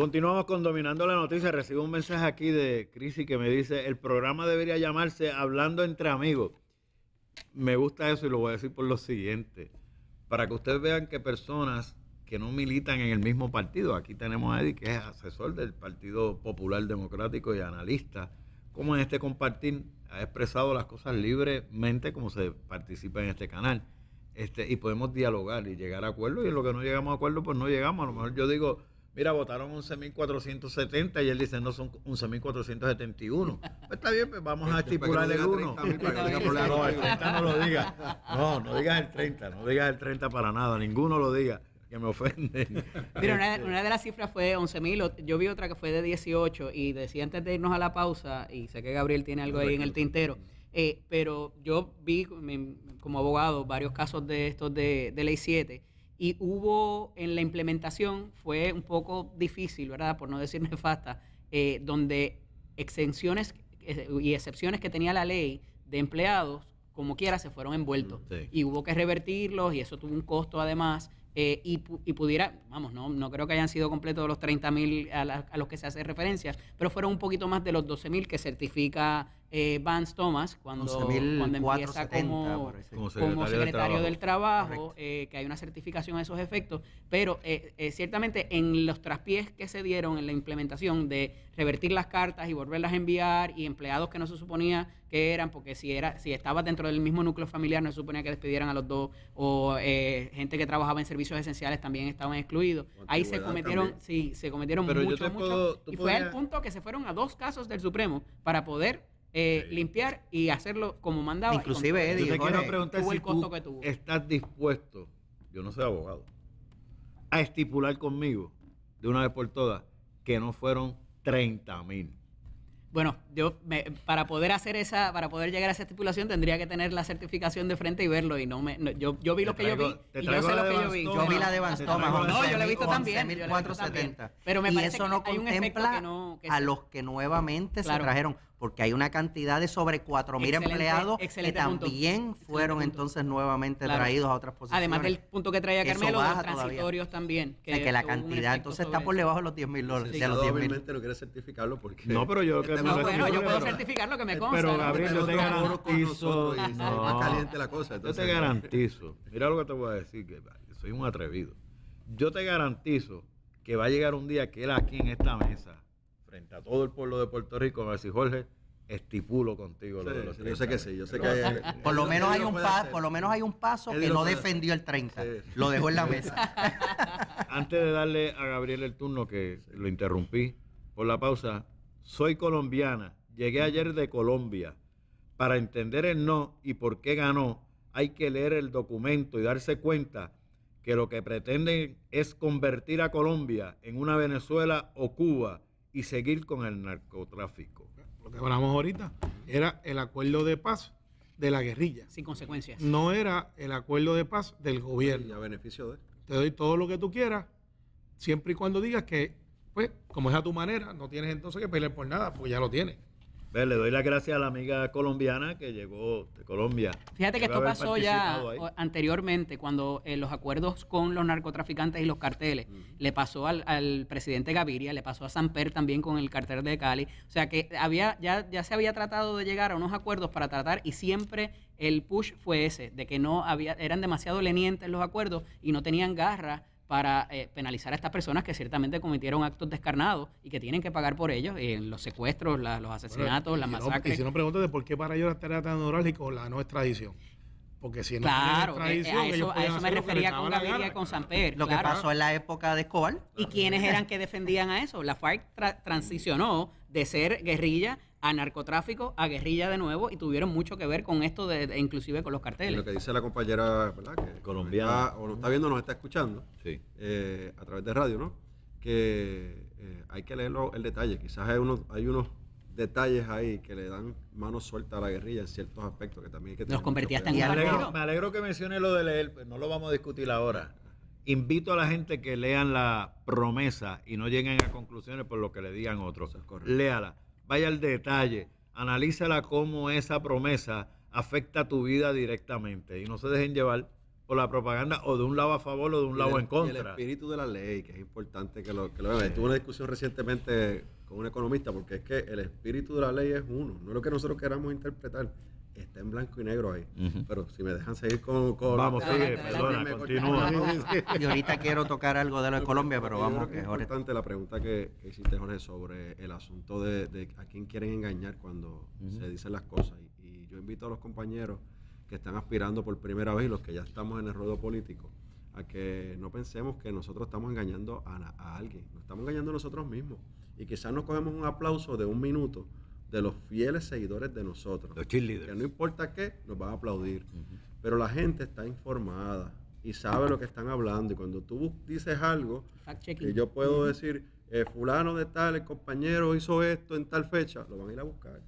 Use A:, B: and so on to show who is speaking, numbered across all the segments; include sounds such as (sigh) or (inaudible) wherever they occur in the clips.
A: Continuamos con Dominando la Noticia. Recibo un mensaje aquí de Crisi que me dice, el programa debería llamarse Hablando entre amigos. Me gusta eso y lo voy a decir por lo siguiente. Para que ustedes vean que personas que no militan en el mismo partido, aquí tenemos a Eddie que es asesor del Partido Popular Democrático y analista, como en este compartir ha expresado las cosas libremente como se participa en este canal. Este, y podemos dialogar y llegar a acuerdos y en lo que no llegamos a acuerdo pues no llegamos. A lo mejor yo digo mira, votaron 11.470 y él dice, no, son 11.471. Pues está bien, pues vamos a este, estipular el 1. No, el 30 no lo diga. No, no digas el 30, no digas el 30 para nada, ninguno lo diga, que me ofende. Mira, una, de
B: este, las cifras fue 11.000, yo vi otra que fue de 18 y decía antes de irnos a la pausa, y sé que Gabriel tiene algo ahí en el tintero. Eh, pero yo vi como abogado varios casos de estos de, de ley 7 y hubo en la implementación, fue un poco difícil, ¿verdad? Por no decir (laughs) nefasta, eh, donde exenciones eh, y excepciones que tenía la ley de empleados, como quiera, se fueron envueltos. Y hubo que revertirlos y eso tuvo un costo además. Eh, y, pudiera, vamos, no, no creo que hayan sido completos los 30 mil a, a, los que se hace referencia, pero fueron un poquito más de los 12 mil que certifica eh, Vance Thomas cuando, empieza como, secretario, del, Trabajo, eh, que hay una certificación a esos efectos, pero eh, eh, ciertamente en los traspiés que se dieron en la implementación de revertir las cartas y volverlas a enviar y empleados que no se suponía que eran, porque si era si estaba dentro del mismo núcleo familiar no se suponía que despidieran a los dos, o gente que trabajaba en servicios esenciales también estaban excluidos. Ahí se cometieron, sí, se cometieron muchos, y fue al punto que se fueron a dos casos del Supremo para poder eh, limpiar y hacerlo como mandaba. Inclusive, Eddie, yo te quiero preguntar si tú
A: estás dispuesto, yo no soy abogado, a estipular conmigo de una vez por todas que no fueron 30 mil. Bueno,
B: yo para poder hacer esa, para poder llegar a esa estipulación tendría que tener la certificación de frente y verlo y no me, yo, yo vi lo que yo vi y yo sé lo que yo vi. Yo vi la de Bastoma. No, yo la he visto también. 470. Pero me parece no que hay contempla un que a los
C: que nuevamente se trajeron porque hay una cantidad de sobre 4.000 empleados que también fueron entonces nuevamente traídos a otras posiciones. Además del
B: punto que traía Carmelo, los transitorios también. Que, que la cantidad entonces está por
C: debajo de los 10.000 dólares. Sí, los 10, obviamente
D: no quiere certificarlo porque... No, pero
A: yo... Que (laughs) no, bueno, yo puedo certificar lo que me consta. Pero Gabriel, yo te garantizo... No, más caliente la cosa. Yo te garantizo, mira lo que te voy a decir, que soy un atrevido. Yo te garantizo que va a llegar un día que él aquí en esta mesa frente a todo el pueblo de Puerto Rico, a ver Jorge estipulo contigo Yo sé que sí, yo sé que por lo menos hay un paso,
C: por lo menos hay un paso que no defendió el 30, lo dejó en la (laughs) mesa.
A: Antes de darle a Gabriel el turno que lo interrumpí por la pausa, soy colombiana, llegué ayer de Colombia. Para entender el no y por qué ganó, hay que leer el documento y darse cuenta que lo que pretenden es convertir a Colombia en una Venezuela o Cuba y seguir con el narcotráfico.
E: Lo que hablamos ahorita era el acuerdo de paz de la guerrilla. Sin consecuencias. No era el acuerdo de paz del gobierno. a beneficio de. Te doy todo lo que tú quieras, siempre y cuando digas que, pues, como es a tu manera, no tienes entonces que pelear por
A: nada, pues ya lo tienes. Le doy las gracias a la amiga colombiana que llegó de Colombia.
B: Fíjate que esto pasó ya anteriormente, cuando eh, los acuerdos con los narcotraficantes y los carteles, le pasó al, presidente Gaviria, le pasó a Samper también con el cartel de Cali. O sea que había ya, ya se había tratado de llegar a unos acuerdos para tratar y siempre el push fue ese, de que no había, eran demasiado lenientes los acuerdos y no tenían garra para eh, penalizar a estas personas que ciertamente cometieron actos descarnados y que tienen que pagar por ellos, en eh, los secuestros, los asesinatos, las masacres. y si no,
E: de por qué para ellos la tan la no extradición. Porque si no claro, eh, tradición, a eso, a eso me refería con Gaviria y con Pedro, Lo que pasó
B: en
C: la época de Escobar.
B: ¿Y quiénes eran que defendían a eso? La FARC transicionó de ser guerrilla a narcotráfico, a guerrilla de nuevo, y tuvieron mucho que ver con esto, de, inclusive
D: con los carteles. lo que dice la compañera, ¿verdad? Colombiana. o nos está viendo, nos está escuchando, eh, a través de radio, ¿no? Que eh, hay que leerlo el detalle. Quizás hay unos, detalles ahí que le dan mano suelta a la guerrilla en ciertos aspectos que también hay que tener. Nos convertías en me alegro, me alegro que mencione lo de leer, pero pues no lo vamos a discutir ahora. Invito a la gente
A: que lean la promesa y no lleguen a conclusiones por lo que le digan otros. Léala vaya al detalle, analízala cómo esa promesa afecta tu vida directamente y no se dejen llevar por la propaganda o de un lado a favor o de un lado en contra. El
D: espíritu de la ley, que es importante que lo, que lo vean. Tuve una discusión recientemente con un economista porque es que el espíritu de la ley es uno, no es lo que nosotros queramos interpretar está en blanco y negro ahí. Pero si me dejan seguir con. vamos, perdona, continúa. (laughs) Y ahorita quiero tocar algo de lo de Colombia, pero vamos. Que es importante la pregunta que, hiciste, Jorge, sobre el asunto de, a quién quieren engañar cuando se dicen las cosas. Y, yo invito a los compañeros que están aspirando por primera vez y los que ya estamos en el ruedo político a que no pensemos que nosotros estamos engañando a, a alguien, nos estamos engañando nosotros mismos. Y quizás nos cogemos un aplauso de un minuto, de los fieles seguidores de nosotros. Que no importa qué, nos van a aplaudir. Pero la gente está informada y sabe lo que están hablando. Y cuando tú dices algo,
C: que yo puedo
D: decir, eh, fulano de tal, el compañero hizo esto en tal fecha, lo van a ir a buscar.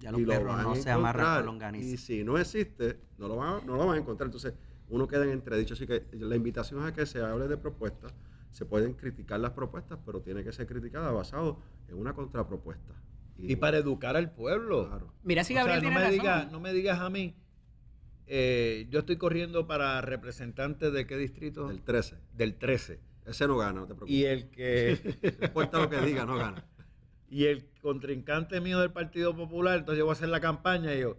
D: Ya los y perros lo van no a se Y si no existe, no lo, van, no lo a encontrar. Entonces, uno queda en entredicho. Así que la invitación es a que se hable de propuestas. Se pueden criticar las propuestas, pero tiene que ser criticada basado en una contrapropuesta. Y, para educar al pueblo. Mira
A: si Gabriel no, me no me digas a mí, eh, yo estoy corriendo para representante de qué distrito? Del
D: 13. Del 13. Ese no gana, no te preocupes. Y el que... (laughs) lo que diga, no gana.
A: (laughs) Y el contrincante mío del Partido Popular, entonces yo voy a hacer la campaña y yo,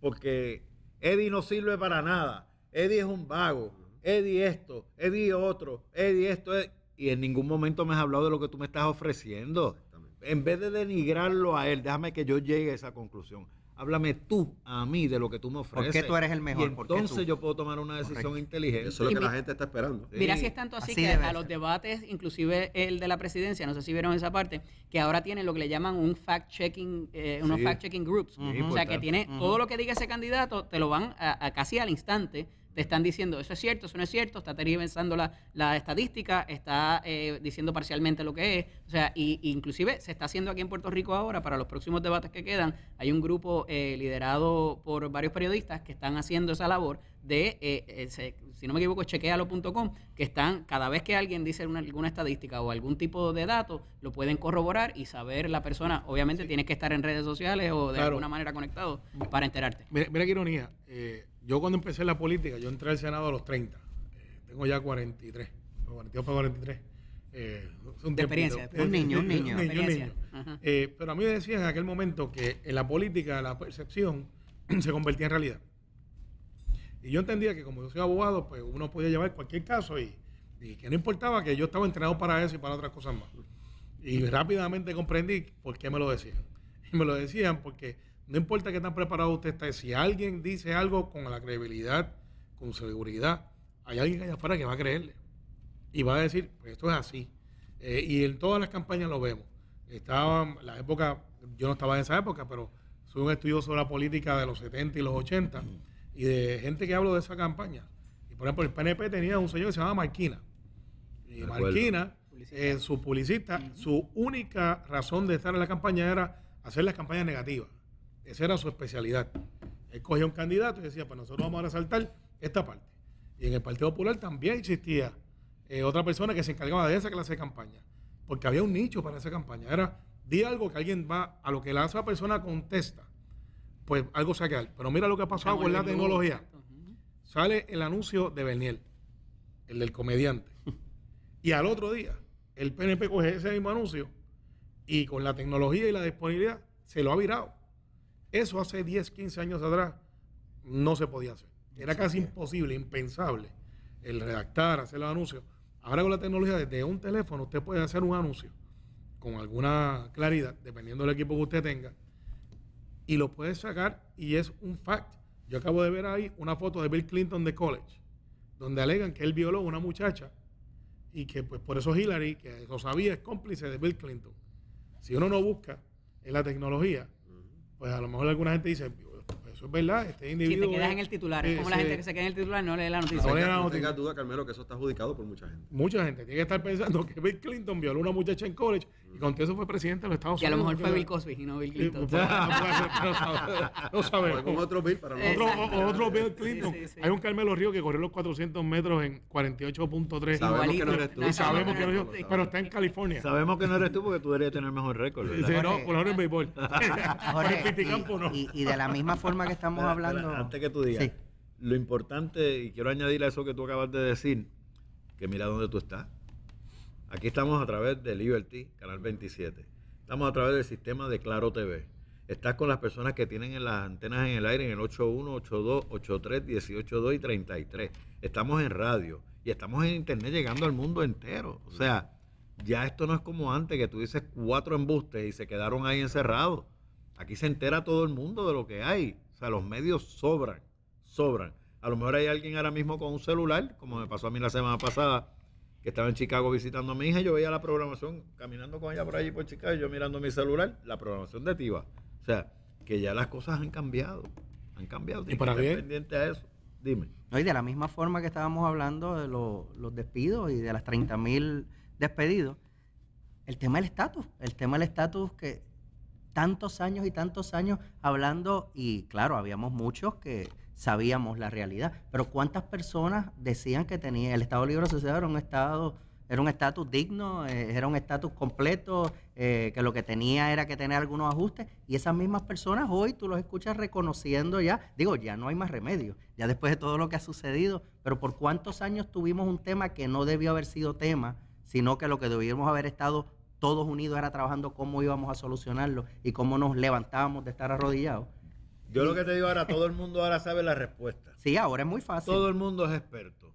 A: porque Eddie no sirve para nada, Eddie es un vago, Eddie esto, Eddie otro, Eddie esto, y en ningún momento me has hablado de lo que tú me estás ofreciendo en vez de denigrarlo a él, déjame que yo llegue a esa conclusión. Háblame tú a mí de lo que tú me ofreces. Porque tú eres el mejor? Y entonces yo puedo tomar una decisión inteligente. Eso es lo que la gente está esperando. Mira si es tanto así, que a los
B: debates, inclusive el de la presidencia, no sé si vieron esa parte, que ahora tienen lo que le llaman un fact-checking, eh, unos fact-checking groups. o sea, que tiene todo lo que diga ese candidato, te lo van a casi al instante te están diciendo eso es cierto, eso no es cierto, está tergiversando la, la estadística, está eh, diciendo parcialmente lo que es. O sea, y, inclusive se está haciendo aquí en Puerto Rico ahora, para los próximos debates que quedan, hay un grupo eh, liderado por varios periodistas que están haciendo esa labor de, eh, si no me equivoco, chequealo.com, que están, cada vez que alguien dice alguna estadística o algún tipo de dato, lo pueden corroborar y saber la persona. Obviamente tienes que estar en redes sociales o de alguna manera conectado
E: para enterarte. Mira, mira qué ironía. Yo cuando empecé la política, yo entré al Senado a los 30. Eh, tengo ya 43, 42 para 43. Eh, un de experiencia, un, niño, un niño, (laughs) un niño. Eh, pero a mí me decían en aquel momento que en la política la percepción (clears throat) se convertía en realidad. Y yo entendía que como yo soy abogado, pues uno podía llevar cualquier caso y, y que no importaba que yo estaba entrenado para eso y para otras cosas más. Y rápidamente comprendí por qué me lo decían. Y (laughs) me lo decían porque no importa qué tan preparado usted esté, si alguien dice algo con la credibilidad, con seguridad, hay alguien allá afuera que va a creerle y va a decir, pues esto es así. Eh, y en todas las campañas lo vemos. Estaba la época, yo no estaba en esa época, pero soy un estudioso de la política de los 70 y los 80 y de gente que habló de esa campaña. Y por ejemplo, el PNP tenía un señor que se llamaba Marquina. Y Marquina, eh, su publicista, su única razón de estar en la campaña era hacer las campañas negativas. Esa era su especialidad. Él cogía un candidato y decía, pues nosotros vamos a resaltar esta parte. Y en el Partido Popular también existía eh, otra persona que se encargaba de esa clase de campaña, porque había un nicho para esa campaña. Era, di algo que alguien va, a lo que la esa persona contesta, pues algo saquear. Pero mira lo que ha pasado con la tecnología. Sale el anuncio de Beniel, el del comediante. (laughs) y al otro día, el PNP coge ese mismo anuncio y con la tecnología y la disponibilidad se lo ha virado. Eso hace 10, 15 años atrás no se podía hacer. Era casi imposible, impensable el redactar, hacer los anuncios. Ahora con la tecnología, desde un teléfono usted puede hacer un anuncio con alguna claridad, dependiendo del equipo que usted tenga, y lo puede sacar y es un fact. Yo acabo de ver ahí una foto de Bill Clinton de college, donde alegan que él violó a una muchacha y que pues por eso Hillary, que lo sabía, es cómplice de Bill Clinton. Si uno no busca en la tecnología, pues a lo mejor alguna gente dice, es verdad. Este individuo. Si te quedas en el titular, es, como la gente que se
D: queda en el titular y no lee la noticia. No, no, no, no tengas duda, Carmelo, que eso está adjudicado por mucha gente.
E: Mucha gente. Tiene que estar pensando que Bill Clinton violó a una muchacha en college y con eso fue presidente de los Estados Unidos. Y a lo mejor fue Bill Cosby
B: y no Bill Clinton. Pues, pues, pues, no sabemos. Con otro Bill para otro, otro Bill Clinton.
E: Hay un Carmelo Río que corrió los 400 metros en 48.3. Sabemos que no eres tú. Y sabemos que no eres Pero está en California. Sabemos que no
A: eres tú porque tú deberías tener mejor récord. no, por en béisbol.
C: (laughs) Y de la misma forma estamos hablando. antes
A: que tú digas, lo importante, y quiero añadir a eso que tú acabas de decir, que mira dónde tú estás. Aquí estamos a través de Liberty, Canal 27. Estamos a través del sistema de Claro TV. Estás con las personas que tienen las antenas en el aire en el 81, 82, 83, 18, y 33. Estamos en radio y estamos en internet llegando al mundo entero. O sea, ya esto no es como antes que tú dices cuatro embustes y se quedaron ahí encerrados. Aquí se entera todo el mundo de lo que hay. O sea, los medios sobran, sobran. A lo mejor hay alguien ahora mismo con un celular, como me pasó a mí la semana pasada, que estaba en Chicago visitando a mi hija, yo veía la programación caminando con ella por allí por Chicago, yo mirando mi celular, la programación
C: de Tiva. O sea, que ya las cosas han cambiado, han cambiado. Y para bien. Pendiente a eso. Dime. No, y de la misma forma que estábamos hablando de los despidos y de las 30 mil despedidos, el tema del estatus, el tema del estatus que tantos años y tantos años hablando y claro, habíamos muchos que sabíamos la realidad, pero ¿cuántas personas decían que tenía el Estado Libre Asociado era un Estado, era un estatus digno, eh, era un estatus completo, eh, que lo que tenía era que tener algunos ajustes y esas mismas personas hoy tú los escuchas reconociendo ya, digo, ya no hay más remedio, ya después de todo lo que ha sucedido, pero ¿por cuántos años tuvimos un tema que no debió haber sido tema, sino que lo que debíamos haber estado todos unidos era trabajando cómo íbamos a solucionarlo y cómo nos levantábamos de estar arrodillados. Yo lo que te
A: digo ahora, todo el mundo ahora sabe la respuesta. Sí, ahora es muy fácil. Todo el mundo es experto.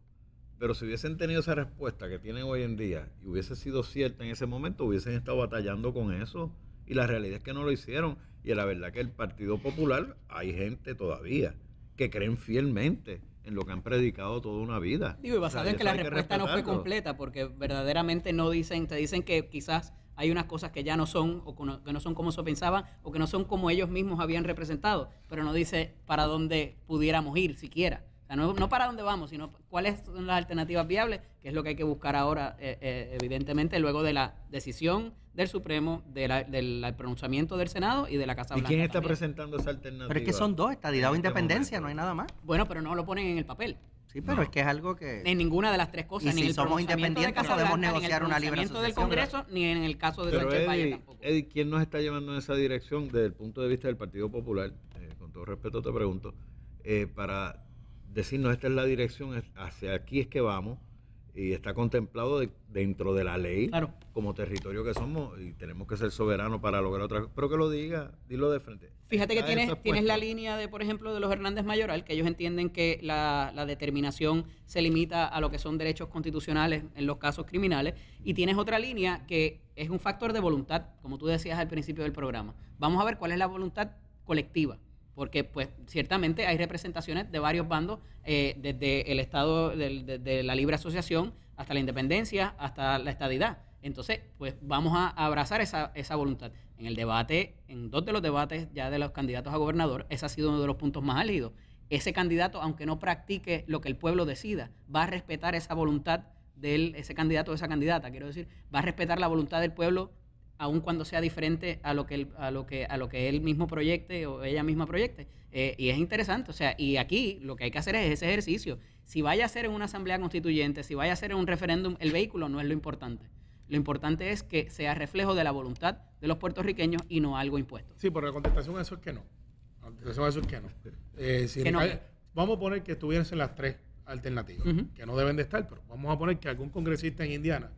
A: Pero si hubiesen tenido esa respuesta que tienen hoy en día y hubiese sido cierta en ese momento, hubiesen estado batallando con eso. Y la realidad es que no lo hicieron. Y la verdad que el Partido Popular, hay gente todavía que creen fielmente en lo que han predicado toda una vida. Digo, y basado en que la respuesta no fue completa,
B: porque verdaderamente no dicen, te dicen que quizás hay unas cosas que ya no son, o que no son como se pensaban, o que no son como ellos mismos habían representado, pero no dice para dónde pudiéramos ir siquiera. O no, no, para dónde vamos, sino cuáles son las alternativas viables, que es lo que hay que buscar ahora, eh, eh, evidentemente, luego de la decisión del Supremo, del pronunciamiento del Senado y de la Casa Blanca. ¿Y quién está presentando esa alternativa?
C: Pero es que son dos, estadidad o este independencia, no hay nada más. Bueno,
B: pero no lo ponen en el papel. Sí, pero es que es algo que... En ninguna de las tres cosas. ni si somos independientes podemos negociar en una del Congreso, ni en el caso de Sánchez tampoco.
A: Eddie, ¿quién nos está llevando en esa dirección desde el punto de vista del Partido Popular? Eh, con todo respeto te pregunto. para decirnos esta es la dirección, hacia aquí es que vamos y está contemplado dentro de la ley como territorio que somos y tenemos que ser soberanos para lograr otra cosa. Pero que lo diga, dilo de frente. Fíjate que tienes, tienes la
B: línea de, por ejemplo, de los Hernández Mayoral, que ellos entienden que la, la, determinación se limita a lo que son derechos constitucionales en los casos criminales. Y tienes otra línea que es un factor de voluntad, como tú decías al principio del programa. Vamos a ver cuál es la voluntad colectiva porque pues ciertamente hay representaciones de varios bandos, eh, desde el Estado, de la libre asociación hasta la independencia, hasta la estadidad. Entonces, pues vamos a abrazar esa, voluntad. En el debate, en dos de los debates ya de los candidatos a gobernador, ese ha sido uno de los puntos más álidos. Ese candidato, aunque no practique lo que el pueblo decida, va a respetar esa voluntad de ese candidato o esa candidata, quiero decir, va a respetar la voluntad del pueblo aun cuando sea diferente a lo que él, a lo que, a lo que él mismo proyecte o ella misma proyecte. Eh, y es interesante, o sea, y aquí lo que hay que hacer es ese ejercicio. Si vaya a ser en una asamblea constituyente, si vaya a ser en un referéndum, el vehículo no es lo importante. Lo importante es que sea reflejo de la voluntad de los puertorriqueños y no algo
E: impuesto. Sí, pero la contestación a eso es que no. eso es que no. Eh, vamos a poner que estuviesen las tres alternativas, que no deben de estar, pero vamos a poner que algún congresista en Indiana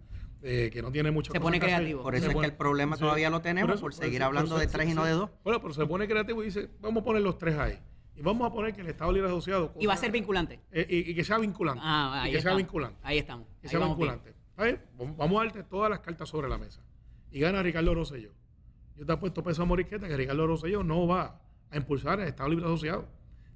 E: eh, que no tiene mucho Se pone creativo. Por eso es que el problema todavía lo tenemos, por, seguir hablando de tres y no de dos. Bueno, pero se pone creativo y dice, vamos a poner los tres ahí. Y vamos a poner que el Estado Libre Asociado... Y va a ser vinculante. Eh, y, que sea vinculante. Ah, ahí y que sea vinculante. Ahí estamos. Que sea vinculante. Vamos a darte todas las cartas sobre la mesa. Y gana Ricardo Rosselló. Yo te he puesto peso a Moriqueta que Ricardo Rosselló no va a impulsar el Estado Libre Asociado.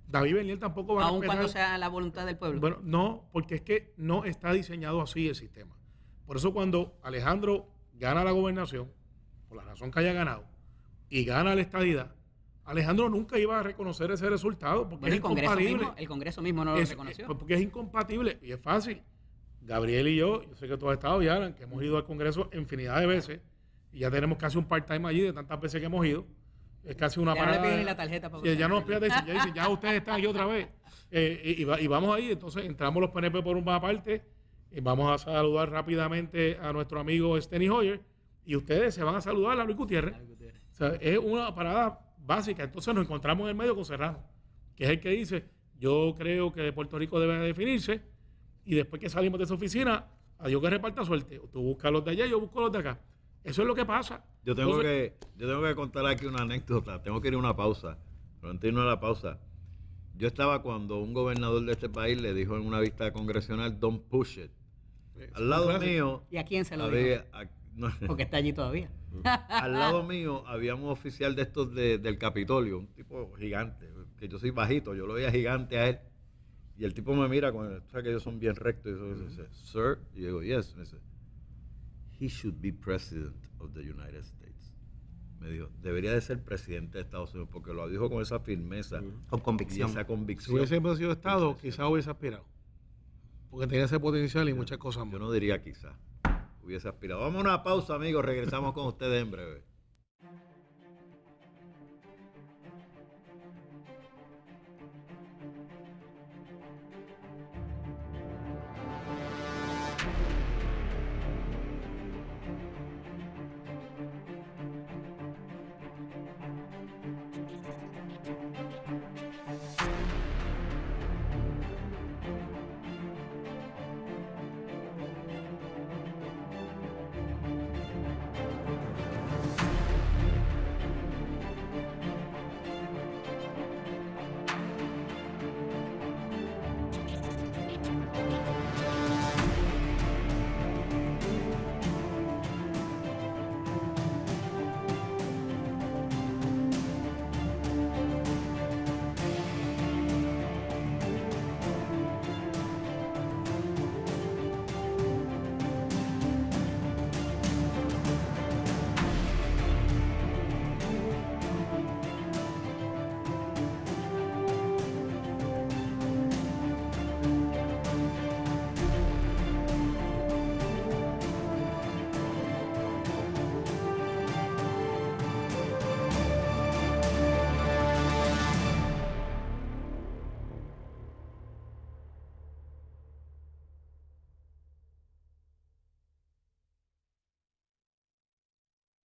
E: David Benítez tampoco va a... Aun cuando sea la voluntad del pueblo. Bueno, no, porque es que no está diseñado así el sistema. Por eso cuando Alejandro gana la gobernación, por la razón que haya ganado, y gana la estadidad, Alejandro nunca iba a reconocer ese resultado porque es el incompatible. Congreso mismo, el Congreso mismo no lo reconoció. Pues porque es incompatible y es fácil. Gabriel y yo, yo sé que tú has estado, ya, que hemos ido al Congreso infinidad de veces y ya tenemos casi un part-time allí de tantas veces que hemos ido. Es casi una parada. Y ya, no nos piden, ya dicen, ya ustedes están aquí otra vez. Eh, y, vamos ahí, entonces entramos los PNP por una parte y eh, Vamos a saludar rápidamente a nuestro amigo Steny Hoyer y ustedes se van a saludar a Luis Gutiérrez. es una parada básica. Entonces nos encontramos en el medio con Serrano, que es el que dice, yo creo que Puerto Rico debe definirse y después que salimos de su oficina, a Dios que reparta suerte. Tú buscas los de allá, yo busco los de acá. Eso es lo que pasa. Yo tengo, que,
A: yo tengo que contar aquí una anécdota. Tengo que ir a una pausa. Pero a la pausa, yo estaba cuando un gobernador de este país le dijo en una vista congresional, don't push it eh, al lado mío. ¿Y a quién se lo había, (laughs) Porque está
B: allí todavía. Mm. al lado
A: mío había un oficial de estos del Capitolio, un tipo gigante, que yo soy bajito, yo lo veía gigante a él. Y el tipo me mira con el, o sea, que ellos son bien rectos y eso, dice, "Sir", y yo digo, "Yes", me dice, "He should be president of the United States." Me dijo, "Debería de ser presidente de Estados Unidos porque lo dijo con esa firmeza, con convicción, y esa convicción." Si hubiese
E: sido estado, quizás hubiese aspirado
A: porque tenía ese potencial y muchas cosas más. Yo no diría quizá Hubiese aspirado. Vamos a una pausa, amigos. Regresamos con ustedes en breve.